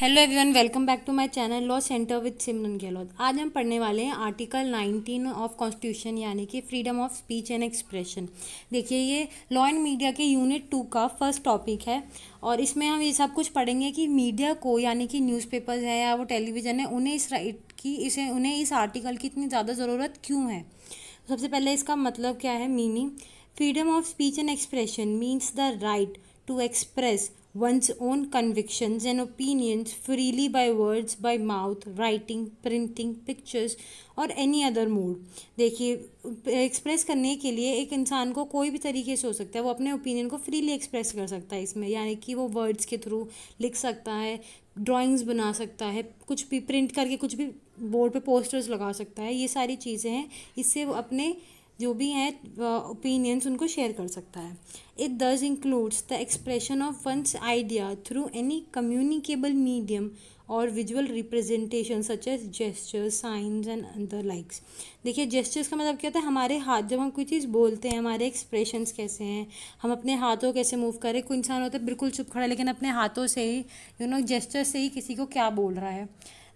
Hello everyone welcome back to my channel law centre with Simran Gahlot आज हम पढ़ने वाले हैं आर्टिकल 19 ऑफ कॉन्स्टिट्यूशन यानी कि freedom of speech and expression देखिए ये लॉ एंड मीडिया के यूनिट टू का फर्स्ट टॉपिक है और इसमें हम ये सब कुछ पढ़ेंगे कि मीडिया को यानी कि न्यूज़पेपर्स है या वो टेलीविज़न है उन्हें इस राइट की इसे उन्हें इस आर्टिकल की इतनी ज़्यादा ज़रूरत क्यों है सबसे पहले इसका मतलब क्या है meaning freedom of speech and expression means the right to express one's own convictions and opinions freely by words, by mouth, writing, printing, pictures और एनी अदर मूड देखिए एक्सप्रेस करने के लिए एक इंसान को कोई भी तरीके से हो सकता है वो अपने ओपिनियन को फ्रीली एक्सप्रेस कर सकता है इसमें यानी कि वो वर्ड्स के थ्रू लिख सकता है ड्राइंग्स बना सकता है कुछ भी प्रिंट करके कुछ भी बोर्ड पे पोस्टर्स लगा सकता है ये सारी चीज़ें हैं इससे वो अपने जो भी हैं ओपिनियंस उनको शेयर कर सकता है it thus includes the expression of one's idea through any communicable medium और visual representation such as gestures signs and other likes देखिए जेस्चर्स का मतलब क्या होता है हमारे हाथ जब हम कोई चीज़ बोलते हैं हमारे एक्सप्रेशंस कैसे हैं हम अपने हाथों कैसे मूव करें कोई इंसान होता है बिल्कुल चुप खड़ा लेकिन अपने हाथों से ही यू नो जेस्चर से ही किसी को क्या बोल रहा है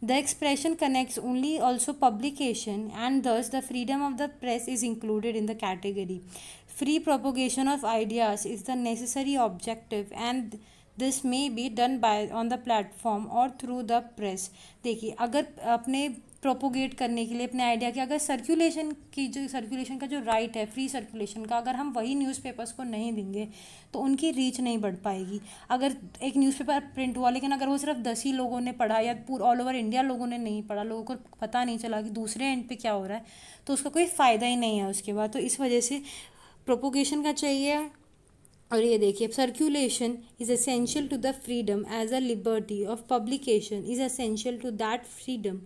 The expression connects only also publication and thus the freedom of the press is included in the category. Free propagation of ideas is the necessary objective and this may be done by on the platform और through the press देखिए अगर अपने propagate करने के लिए अपने idea के अगर सर्कुलेशन की जो सर्कुलेशन का जो राइट है फ्री सर्कुलेशन का अगर हम वही न्यूज़पेपर्स को नहीं देंगे तो उनकी रीच नहीं बढ़ पाएगी अगर एक न्यूज़पेपर प्रिंट हुआ लेकिन अगर वो सिर्फ दस ही लोगों ने पढ़ा या पूरा ऑल ओवर इंडिया लोगों ने नहीं पढ़ा लोगों को पता नहीं चला कि दूसरे एंड पे क्या हो रहा है तो उसका कोई फ़ायदा ही नहीं है उसके बाद तो इस वजह से प्रोपोगेशन का चाहिए और ये देखिए circulation is essential to the freedom as a liberty of publication is essential to that freedom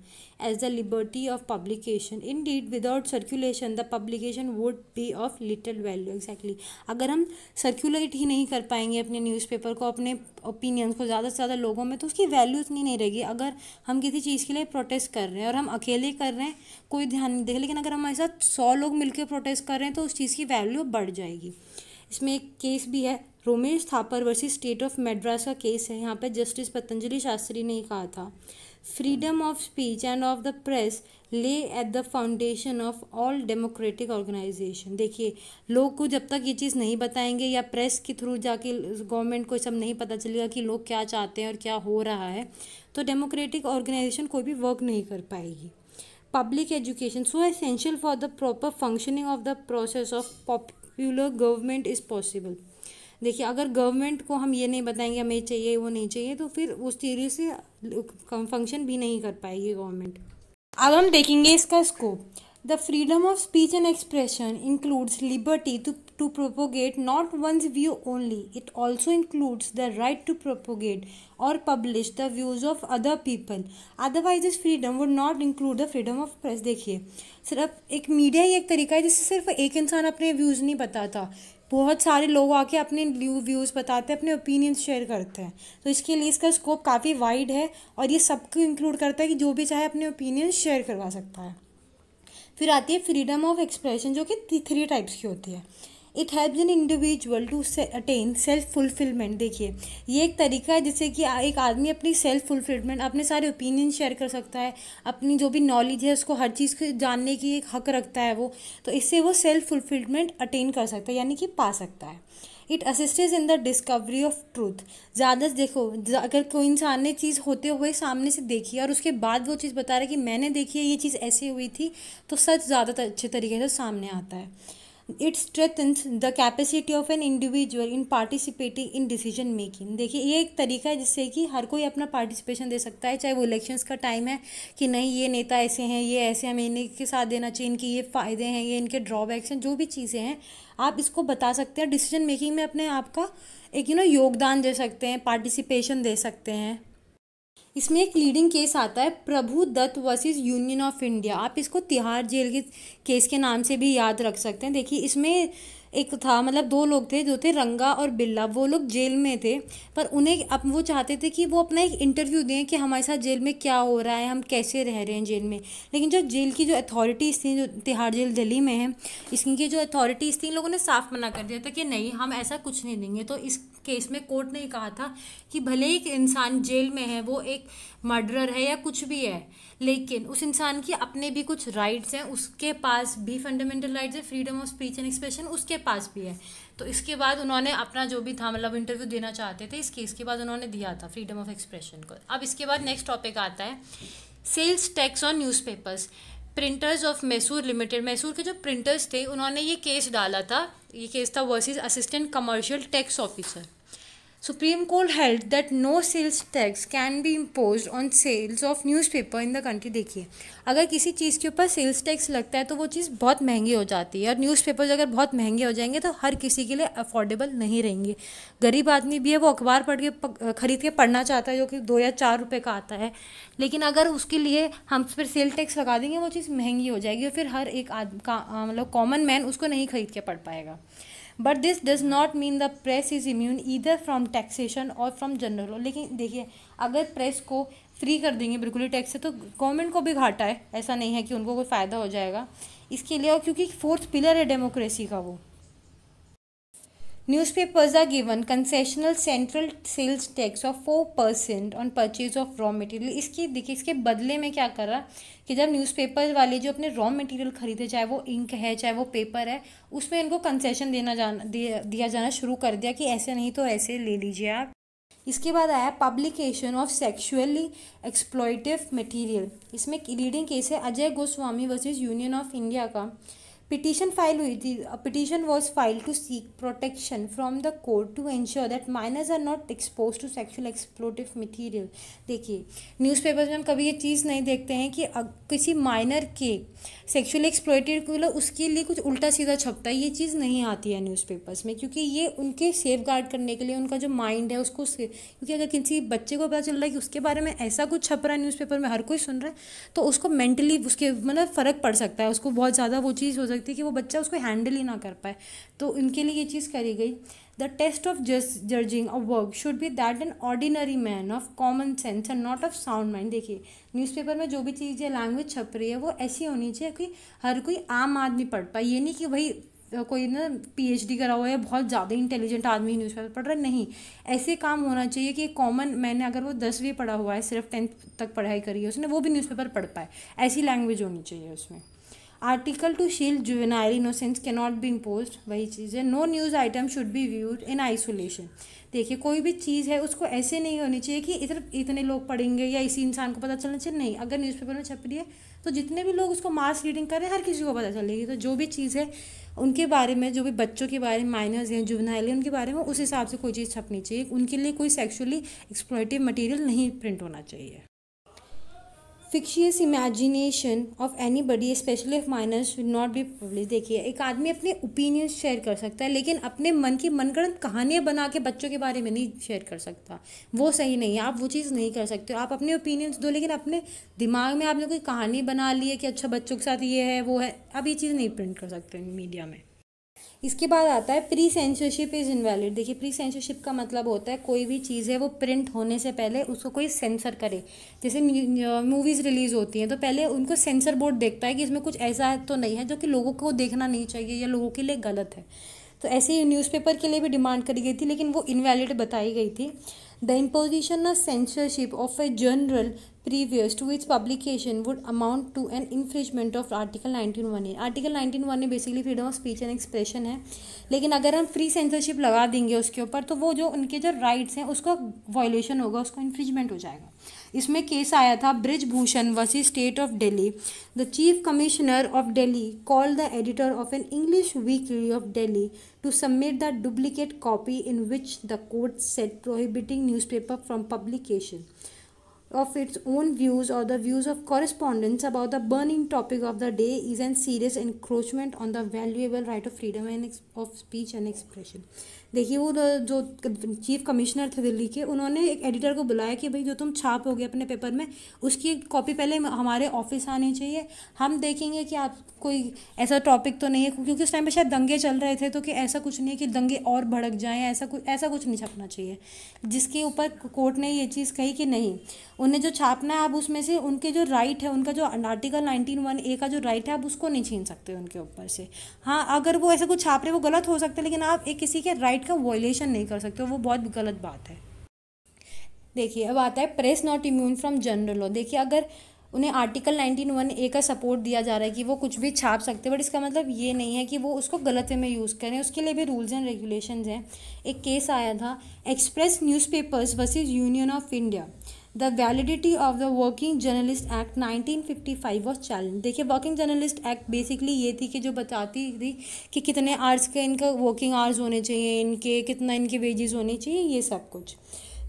as the liberty of publication indeed without circulation the publication would be of little value exactly अगर हम circulate ही नहीं कर पाएंगे अपने newspaper को अपने opinions को ज़्यादा से ज़्यादा लोगों में तो उसकी वैल्यू इतनी नहीं रहेगी अगर हम किसी चीज़ के लिए प्रोटेस्ट कर रहे हैं और हम अकेले कर रहे हैं कोई ध्यान नहीं देगा लेकिन अगर हमारे साथ सौ लोग मिलकर प्रोटेस्ट कर रहे हैं तो उस चीज़ की वैल्यू बढ़ जाएगी इसमें एक केस भी है Romesh Thapar versus State of Madras का केस है यहाँ पर जस्टिस पतंजलि शास्त्री ने कहा था freedom of speech and of the press lay at the foundation of all democratic organisation देखिए लोग को जब तक ये चीज़ नहीं बताएंगे या प्रेस के थ्रू जाके गवर्नमेंट को सब नहीं पता चलेगा कि लोग क्या चाहते हैं और क्या हो रहा है तो डेमोक्रेटिक ऑर्गेनाइजेशन कोई भी वर्क नहीं कर पाएगी public education so essential for the proper functioning of the process of popular government is possible देखिए अगर गवर्नमेंट को हम ये नहीं बताएंगे हमें चाहिए वो नहीं चाहिए तो फिर उस थीरी से फंक्शन भी नहीं कर पाएगी गवर्नमेंट अब हम देखेंगे इसका scope the freedom of speech and expression includes liberty to to propagate not one's view only, it also includes the right to propagate or publish the views of other people. Otherwise, this freedom would not include the freedom of press. देखिए सिर्फ एक media ही एक तरीका है जिससे सिर्फ एक इंसान अपने व्यूज़ नहीं बताता बहुत सारे लोग आके अपने व्यूज़ बताते हैं अपने ओपिनियंस शेयर करते हैं तो इसके लिए इसका स्कोप काफ़ी वाइड है और ये सबको इंक्लूड करता है कि जो भी चाहे अपने ओपिनियन शेयर करवा सकता है फिर आती है फ्रीडम ऑफ एक्सप्रेशन जो कि थ्री टाइप्स की होती है it helps an individual to attain self fulfilment देखिए ये एक तरीका है जिससे कि एक आदमी अपनी सेल्फ फुलफिलमेंट अपने सारे ओपिनियन शेयर कर सकता है अपनी जो भी नॉलेज है उसको हर चीज़ को जानने की एक हक रखता है वो तो इससे वो सेल्फ फुलफिलमेंट अटेन कर सकता है यानी कि पा सकता है it assists in the discovery of truth ज़्यादा देखो अगर कोई इंसान ने चीज़ होते हुए सामने से देखी और उसके बाद वो चीज़ बता रहा है कि मैंने देखी है ये चीज़ ऐसे हुई थी तो सच ज़्यादा अच्छे तरीके से सामने आता है it strengthens the capacity of an individual in participating in decision making देखिए ये एक तरीका है जिससे कि हर कोई अपना पार्टिसिपेशन दे सकता है चाहे वो इलेक्शंस का टाइम है कि नहीं ये नेता ऐसे हैं ये ऐसे हमें इनके साथ देना चाहिए इनके ये फ़ायदे हैं ये इनके ड्रॉबैक्स हैं जो भी चीज़ें हैं आप इसको बता सकते हैं डिसीजन मेकिंग में अपने आप का एक यू नो योगदान दे सकते हैं पार्टिसिपेशन दे सकते हैं इसमें एक लीडिंग केस आता है Prabhu Dutt versus Union of India आप इसको तिहाड़ जेल के केस के नाम से भी याद रख सकते हैं देखिए इसमें एक था मतलब दो लोग थे जो थे रंगा और बिल्ला वो लोग जेल में थे पर उन्हें अब वो चाहते थे कि वो अपना एक इंटरव्यू दें कि हमारे साथ जेल में क्या हो रहा है हम कैसे रह रहे हैं जेल में लेकिन जो जेल की जो अथॉरिटीज़ थी जो तिहाड़ जेल दिल्ली में है इसकी जो अथॉरिटीज़ थी इन लोगों ने साफ मना कर दिया था कि नहीं हम ऐसा कुछ नहीं देंगे तो इस केस में कोर्ट ने कहा था कि भले ही एक इंसान जेल में है वो एक मर्डरर है या कुछ भी है लेकिन उस इंसान की अपने भी कुछ राइट्स हैं उसके पास भी फंडामेंटल राइट्स है freedom of speech and expression उसके पास भी है तो इसके बाद उन्होंने अपना जो भी था मतलब इंटरव्यू देना चाहते थे इस केस के बाद उन्होंने दिया था फ्रीडम ऑफ एक्सप्रेशन को अब इसके बाद नेक्स्ट टॉपिक आता है sales tax on newspapers printers of Mysore limited Mysore के जो प्रिंटर्स थे उन्होंने ये केस डाला था ये केस था versus assistant commercial tax officer Supreme Court held that no sales tax can be imposed on sales of newspaper in the country देखिए अगर किसी चीज़ के ऊपर सेल्स टैक्स लगता है तो वो चीज़ बहुत महंगी हो जाती है और न्यूज़पेपर्स अगर बहुत महंगे हो जाएंगे तो हर किसी के लिए अफोर्डेबल नहीं रहेंगे गरीब आदमी भी है वो अखबार पढ़ के ख़रीद के पढ़ना चाहता है जो कि दो या चार रुपये का आता है लेकिन अगर उसके लिए हम फिर सेल टैक्स लगा देंगे वो चीज़ महंगी हो जाएगी और फिर हर एक आदमी का मतलब कॉमन मैन उसको नहीं खरीद के पढ़ पाएगा but this does not mean the press is immune either from taxation और फ्रॉम जनरल लेकिन देखिए अगर प्रेस को फ्री कर देंगे बिल्कुल ही टैक्स से तो गवर्नमेंट को भी घाटा है ऐसा नहीं है कि उनको कोई फ़ायदा हो जाएगा इसके लिए और क्योंकि फोर्थ पिलर है डेमोक्रेसी का वो Newspapers are given concessional central sales tax of four percent on purchase of raw material इसकी देखिए इसके बदले में क्या कर रहा कि जब न्यूज़पेपर वाले जो अपने रॉ मटेरियल खरीदे चाहे वो इंक है चाहे वो पेपर है उसमें इनको कंसेशन देना जाना दिया जाना शुरू कर दिया कि ऐसे नहीं तो ऐसे ले लीजिए आप इसके बाद आया publication of sexually exploitative material इसमें लीडिंग केस है Ajay Goswami versus Union of India का पिटिशन फाइल हुई थी petition was file to seek protection from the court to ensure that minors are not expose to sexual exploitative material देखिए newspapers में हम कभी ये चीज़ नहीं देखते हैं कि किसी माइनर के सेक्शुअल एक्सप्लोटेड को उसके लिए कुछ उल्टा सीधा छपता है ये चीज़ नहीं आती है न्यूज़पेपर्स में क्योंकि ये उनके सेफ गार्ड करने के लिए उनका जो माइंड है उसको क्योंकि अगर किसी बच्चे को पता चल रहा है कि उसके बारे में ऐसा कुछ छप रहा है न्यूज़पेपर में हर कोई सुन रहा है तो उसको मेंटली उसके मतलब फ़र्क पड़ सकता है उसको बहुत ज़्यादा वो चीज़ हो सकती लगती है कि वो बच्चा उसको हैंडल ही ना कर पाए तो उनके लिए ये चीज़ करी गई the test of just judging a work should be that an ordinary man of common sense and not of sound mind देखिए न्यूज़पेपर में जो भी चीज़ें लैंग्वेज छप रही है वो ऐसी होनी चाहिए कि हर कोई आम आदमी पढ़ पाए ये नहीं कि वही कोई ना पी एच डी करा हुआ है बहुत ज़्यादा इंटेलिजेंट आदमी न्यूज़पेपर पढ़ रहा है नहीं ऐसे काम होना चाहिए कि कॉमन मैंने अगर वो दसवीं पढ़ा हुआ है सिर्फ टेंथ तक पढ़ाई करी है उसने वो भी न्यूज़पेपर पढ़ पाए ऐसी लैंग्वेज होनी चाहिए उसमें article to shield juvenile innocence के नॉट बी इम्पोज वही चीज़ है no news item should be viewed in isolation देखिए कोई भी चीज़ है उसको ऐसे नहीं होनी चाहिए कि इधर इतने लोग पढ़ेंगे या इसी इंसान को पता चलना चाहिए नहीं अगर न्यूज़पेपर में छप रही है तो जितने भी लोग उसको मास रीडिंग कर रहे हैं हर किसी को पता चलेगी तो जो भी चीज़ है उनके बारे में जो भी बच्चों के बारे में माइनर्स हैं जुबनाइल उनके बारे में उस हिसाब से कोई चीज़ छपनी चाहिए उनके लिए कोई सेक्शुअली एक्सप्लॉयटिव मटेरियल नहीं प्रिंट होना चाहिए fictitious imagination of anybody especially of minor should not be publish देखिए एक आदमी अपने ओपिनियंस शेयर कर सकता है लेकिन अपने मन की मनगढ़ंत कहानियाँ बना के बच्चों के बारे में नहीं शेयर कर सकता वो सही नहीं है आप वो चीज़ नहीं कर सकते आप अपने ओपिनियंस दो लेकिन अपने दिमाग में आपने कोई कहानी बना ली है कि अच्छा बच्चों के साथ ये है वो है आप ये चीज़ नहीं प्रिंट कर सकते मीडिया में इसके बाद आता है प्री सेंसरशिप इज़ इनवैलिड देखिए प्री सेंसरशिप का मतलब होता है कोई भी चीज़ है वो प्रिंट होने से पहले उसको कोई सेंसर करे जैसे मूवीज़ रिलीज़ uh, होती हैं तो पहले उनको सेंसर बोर्ड देखता है कि इसमें कुछ ऐसा तो नहीं है जो कि लोगों को देखना नहीं चाहिए या लोगों के लिए गलत है तो ऐसे ही न्यूज़पेपर के लिए भी डिमांड करी गई थी लेकिन वो इनवैलिड बताई गई थी The imposition or censorship of a journal previous to its publication would amount to an infringement of article 1918 article 1918 basically freedom of speech and expression है लेकिन अगर हम फ्री सेंसरशिप लगा देंगे उसके ऊपर तो वो जो उनके जो राइट्स हैं उसका वायोलेशन होगा उसका इन्फ्रिजमेंट हो जाएगा इसमें केस आया था Brijbhushan versus State of Delhi the chief commissioner of Delhi call the editor of an English weekly of Delhi to submit the duplicate copy in which the court said prohibiting newspaper from publication of its own views और the views of correspondents about the burning topic of the day is an serious encroachment on the valuable right of freedom and of speech and expression देखिए वो जो chief commissioner थे दिल्ली के उन्होंने एक editor को बुलाया कि भाई जो तुम छाप हो गए अपने पेपर में उसकी कॉपी पहले हमारे ऑफिस आनी चाहिए हम देखेंगे कि आप कोई ऐसा टॉपिक तो नहीं है क्योंकि उस टाइम पर शायद दंगे चल रहे थे तो कि ऐसा कुछ नहीं है कि दंगे और भड़क जाएँ ऐसा कुछ ऐसा कुछ नहीं छपना चाहिए जिसके ऊपर कोर्ट ने ये चीज़ कही कि नहीं उन्हें जो छापना है आप उसमें से उनके जो राइट है उनका जो आर्टिकल नाइनटीन वन ए का जो राइट है आप उसको नहीं छीन सकते उनके ऊपर से हाँ अगर वो ऐसा कुछ छाप रहे वो गलत हो सकता है लेकिन आप एक किसी के राइट राइट का वॉयलेशन नहीं कर सकते वो बहुत गलत बात है देखिए अब आता है press not immune from general law देखिए अगर उन्हें आर्टिकल नाइनटीन वन ए का सपोर्ट दिया जा रहा है कि वो कुछ भी छाप सकते हैं बट इसका मतलब ये नहीं है कि वो उसको गलत वे में यूज़ करें उसके लिए भी रूल्स एंड रेगुलेशंस हैं एक केस आया था Express newspapers versus Union of India the validity of the working journalist act 1955 was challenge देखिए वर्किंग जर्नलिस्ट एक्ट बेसिकली ये थी कि जो बताती थी कि कितने आवर्स का इनका वर्किंग आवर्स होने चाहिए इनके कितना इनके वेजेस होने चाहिए ये सब कुछ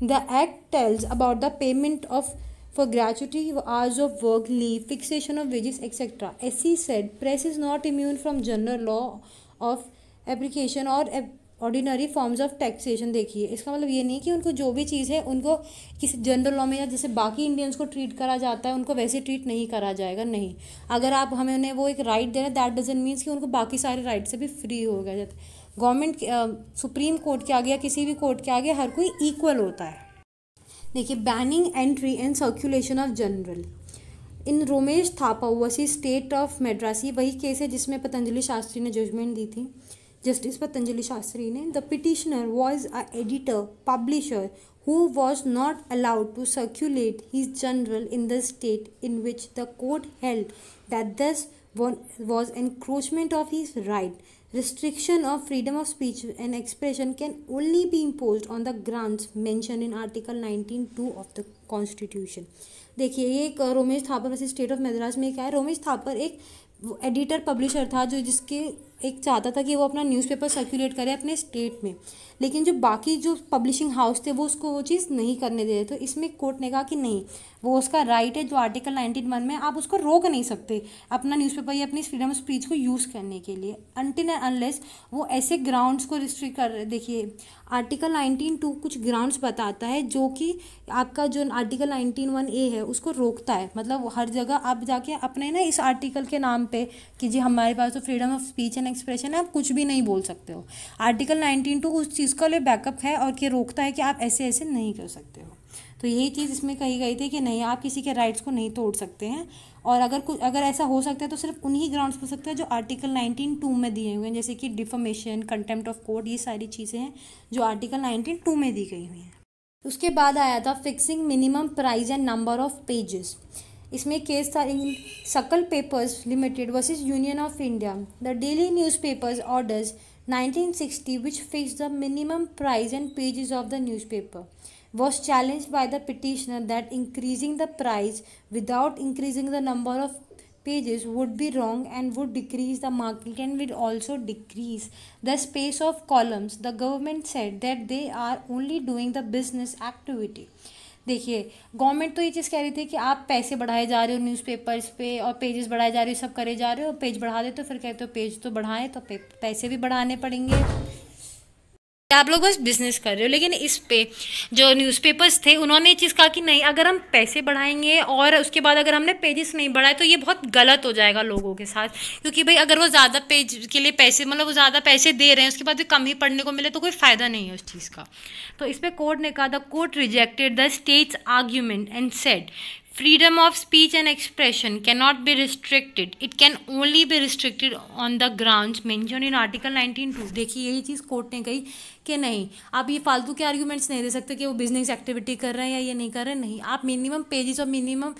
the act tells about the payment of for gratuity hours of work leave fixation of wages etcetera S C said press is not immune from general law of application और ऑर्डिनरी फॉर्म्स ऑफ टैक्सेशन देखिए इसका मतलब ये नहीं कि उनको जो भी चीज़ है उनको किसी जनरल लॉ में या जैसे बाकी इंडियंस को ट्रीट करा जाता है उनको वैसे ट्रीट नहीं करा जाएगा नहीं अगर आप हमें उन्हें वो एक राइट दे रहे दैट डजेंट मीन्स कि उनको बाकी सारे राइट से भी फ्री हो गया जाता गवर्नमेंट सुप्रीम कोर्ट के आगे या किसी भी कोर्ट के आगे हर कोई इक्वल होता है देखिए banning entry and circulation of journal in Romesh Thapar versus State of मेड्रासी वही केस है जिसमें पतंजलि शास्त्री ने जजमेंट दी थी जस्टिस पतंजलि शास्त्री ने the petitioner was a editor publisher who was not allowed to circulate his journal in the state in which the court held that this was encroachment of his right restriction of freedom of speech and expression can only be impose on the grounds mentioned in article nineteen two of the constitution देखिए ये एक रोमेश थापर वैसे state of Madras में क्या है रोमेश थापर एक editor publisher था जो जिसके एक चाहता था कि वो अपना न्यूज़पेपर सर्कुलेट करे अपने स्टेट में लेकिन जो बाकी जो पब्लिशिंग हाउस थे वो उसको वो चीज़ नहीं करने दे रहे तो इसमें कोर्ट ने कहा कि नहीं वो उसका राइट है जो आर्टिकल नाइनटीन वन में आप उसको रोक नहीं सकते अपना न्यूज़पेपर या अपनी फ्रीडम ऑफ स्पीच को यूज़ करने के लिए अनटिन एंड अनलेस वो ऐसे ग्राउंड्स को रिस्ट्रिक कर देखिए आर्टिकल नाइनटीन टू कुछ ग्राउंड्स बताता है जो कि आपका जो आर्टिकल नाइनटीन वन ए है उसको रोकता है मतलब हर जगह आप जाके अपने ना इस आर्टिकल के नाम पर कि जी हमारे पास तो फ्रीडम ऑफ स्पीच है एक्सप्रेशन है आप कुछ भी नहीं बोल सकते हो आर्टिकल नाइनटीन टू उस चीज़ का लिए बैकअप है और ये रोकता है कि आप ऐसे ऐसे नहीं कर सकते हो तो यही चीज़ इसमें कही गई थी कि नहीं आप किसी के राइट्स को नहीं तोड़ सकते हैं और अगर कुछ अगर ऐसा हो सकता है तो सिर्फ उन्हीं ग्राउंड्स पर सकता है जो आर्टिकल नाइनटीन टू में दिए हुए हैं जैसे कि डिफॉर्मेशन कंटेम्प्ट ऑफ कोर्ट ये सारी चीज़ें हैं जो आर्टिकल नाइनटीन टू में दी गई हुई हैं उसके बाद आया था fixing minimum price and number of pages इसमें केस case, इन Sakal Papers Limited versus Union of India, the Daily Newspapers Orders 1960 which fixed the minimum price and pages of the newspaper was challenged by the petitioner that increasing the price without increasing the number of pages would be wrong and would decrease the market and would also decrease the space of columns the government said that they are only doing the business activity देखिए government तो ये चीज़ कह रही थी कि आप पैसे बढ़ाए जा रहे हो न्यूज़पेपर्स पे और पेजेस बढ़ाए जा रहे हो सब करे जा रहे हो पेज बढ़ा दे तो फिर कहते हो पेज तो बढ़ाएं तो पैसे भी बढ़ाने पड़ेंगे आप लोग बस बिजनेस कर रहे हो लेकिन इस पे जो न्यूज़पेपर्स थे उन्होंने ये चीज़ कहा कि नहीं अगर हम पैसे बढ़ाएंगे और उसके बाद अगर हमने पेजेस नहीं बढ़ाए तो ये बहुत गलत हो जाएगा लोगों के साथ क्योंकि भाई अगर वो ज़्यादा पेज के लिए पैसे मतलब वो ज़्यादा पैसे दे रहे हैं उसके बाद भी कम ही पढ़ने को मिले तो कोई फ़ायदा नहीं है उस चीज़ का तो इस पर कोर्ट ने कहा the court rejected the state's argument and set freedom of speech and expression cannot be restricted it can only be restricted on the grounds mentioned in article 19.2 देखिए यही चीज़ कोर्ट ने कही कि नहीं आप ये फालतू के आर्ग्यूमेंट्स नहीं दे सकते कि वो बिजनेस एक्टिविटी कर रहे हैं या ये नहीं कर रहे हैं नहीं आप मिनिमम पेजेस और मिनिमम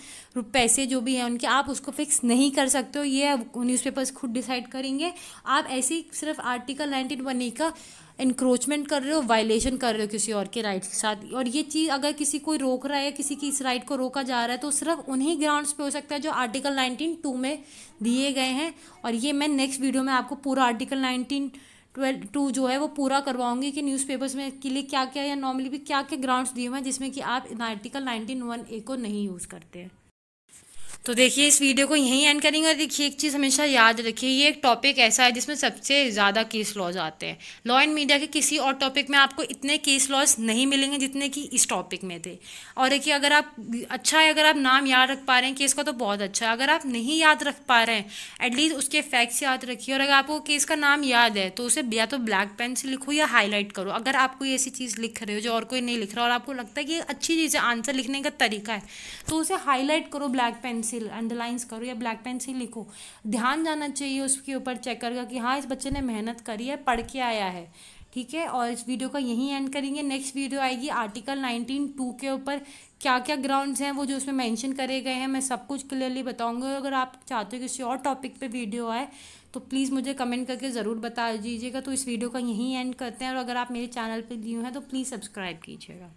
पैसे जो भी हैं उनके आप उसको फिक्स नहीं कर सकते हो ये न्यूज़पेपर्स खुद डिसाइड करेंगे आप ऐसे ही सिर्फ आर्टिकल नाइनटीन वन का इंक्रोचमेंट कर रहे हो वायलेशन कर रहे हो किसी और के राइट्स के साथ और ये चीज़ अगर किसी को रोक रहा है या किसी की इस राइट को रोका जा रहा है तो सिर्फ उन्हीं ग्राउंड्स पे हो सकता है जो आर्टिकल नाइनटीन टू में दिए गए हैं और ये मैं नेक्स्ट वीडियो में आपको पूरा आर्टिकल नाइनटीन ट्वेल्व टू जो है वो पूरा करवाऊंगी कि न्यूज़पेपर्स में के लिए क्या क्या या नॉर्मली भी क्या क्या ग्राउंड्स दिए हुए हैं जिसमें कि आप आर्टिकल नाइनटीन वन ए को नहीं यूज़ करते हैं तो देखिए इस वीडियो को यहीं एंड करेंगे और देखिए एक चीज़ हमेशा याद रखिए ये एक टॉपिक ऐसा है जिसमें सबसे ज़्यादा केस लॉज आते हैं लॉ एंड मीडिया के किसी और टॉपिक में आपको इतने केस लॉज नहीं मिलेंगे जितने कि इस टॉपिक में थे और देखिए अगर आप अच्छा है अगर आप नाम याद रख पा रहे हैं केस का तो बहुत अच्छा है अगर आप नहीं याद रख पा रहे हैं एटलीस्ट उसके फैक्ट्स याद रखिए और अगर आपको केस का नाम याद है तो उसे या तो ब्लैक पेन से लिखो या हाईलाइट करो अगर आप कोई ऐसी चीज़ लिख रहे हो जो और कोई नहीं लिख रहा और आपको लगता है कि अच्छी चीज़ है आंसर लिखने का तरीका है तो उसे हाईलाइट करो ब्लैक पेन से पेंसिल अंडरलाइंस करो या ब्लैक पेन से लिखो ध्यान जाना चाहिए उसके ऊपर चेक करके कि हाँ इस बच्चे ने मेहनत करी है पढ़ के आया है ठीक है और इस वीडियो का यहीं एंड करेंगे नेक्स्ट वीडियो आएगी आर्टिकल नाइनटीन टू के ऊपर क्या क्या ग्राउंड्स हैं वो जो उसमें मेंशन करे गए हैं मैं सब कुछ क्लियरली बताऊंगी और अगर आप चाहते हो किसी और टॉपिक पे वीडियो आए तो प्लीज़ मुझे कमेंट करके ज़रूर बता दीजिएगा तो इस वीडियो का यहीं एंड करते हैं और अगर आप मेरे चैनल पर न्यू हैं तो प्लीज़ सब्सक्राइब कीजिएगा